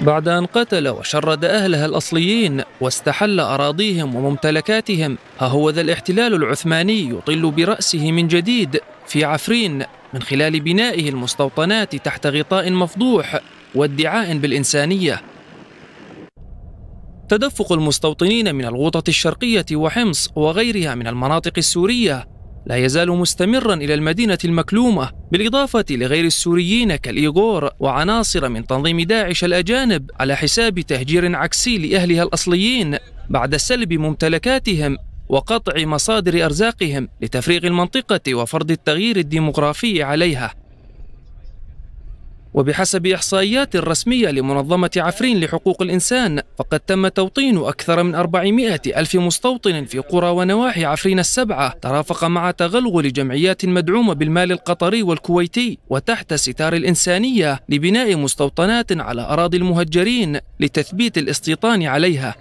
بعد أن قتل وشرد أهلها الأصليين واستحل أراضيهم وممتلكاتهم ها هو ذا الاحتلال العثماني يطل برأسه من جديد في عفرين من خلال بنائه المستوطنات تحت غطاء مفضوح وادعاء بالإنسانية تدفق المستوطنين من الغوطة الشرقية وحمص وغيرها من المناطق السورية لا يزال مستمرا إلى المدينة المكلومة بالإضافة لغير السوريين كالإيغور وعناصر من تنظيم داعش الأجانب على حساب تهجير عكسي لأهلها الأصليين بعد سلب ممتلكاتهم وقطع مصادر أرزاقهم لتفريغ المنطقة وفرض التغيير الديمغرافي عليها وبحسب إحصائيات رسمية لمنظمة عفرين لحقوق الإنسان فقد تم توطين أكثر من 400 ألف مستوطن في قرى ونواحي عفرين السبعة ترافق مع تغلغل جمعيات مدعومة بالمال القطري والكويتي وتحت ستار الإنسانية لبناء مستوطنات على أراضي المهجرين لتثبيت الاستيطان عليها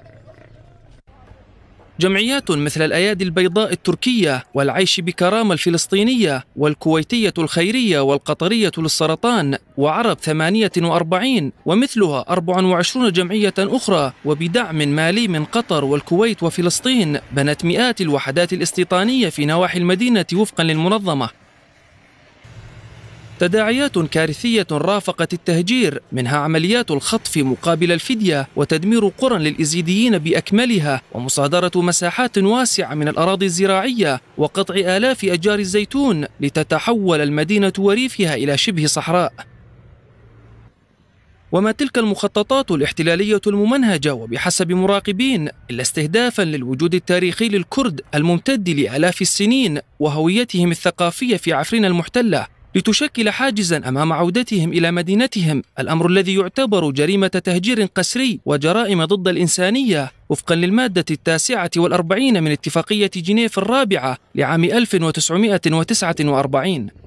جمعيات مثل الأيادي البيضاء التركية والعيش بكرامة الفلسطينية والكويتية الخيرية والقطرية للسرطان وعرب 48 ومثلها 24 جمعية أخرى وبدعم مالي من قطر والكويت وفلسطين بنت مئات الوحدات الاستيطانية في نواحي المدينة وفقا للمنظمة تداعيات كارثية رافقت التهجير منها عمليات الخطف مقابل الفدية وتدمير قرى للإزيديين بأكملها ومصادرة مساحات واسعة من الأراضي الزراعية وقطع آلاف أشجار الزيتون لتتحول المدينة وريفها إلى شبه صحراء وما تلك المخططات الاحتلالية الممنهجة وبحسب مراقبين إلا استهدافا للوجود التاريخي للكرد الممتد لآلاف السنين وهويتهم الثقافية في عفرنا المحتلة لتشكل حاجزا امام عودتهم الى مدينتهم الامر الذي يعتبر جريمه تهجير قسري وجرائم ضد الانسانيه وفقا للماده التاسعه والاربعين من اتفاقيه جنيف الرابعه لعام 1949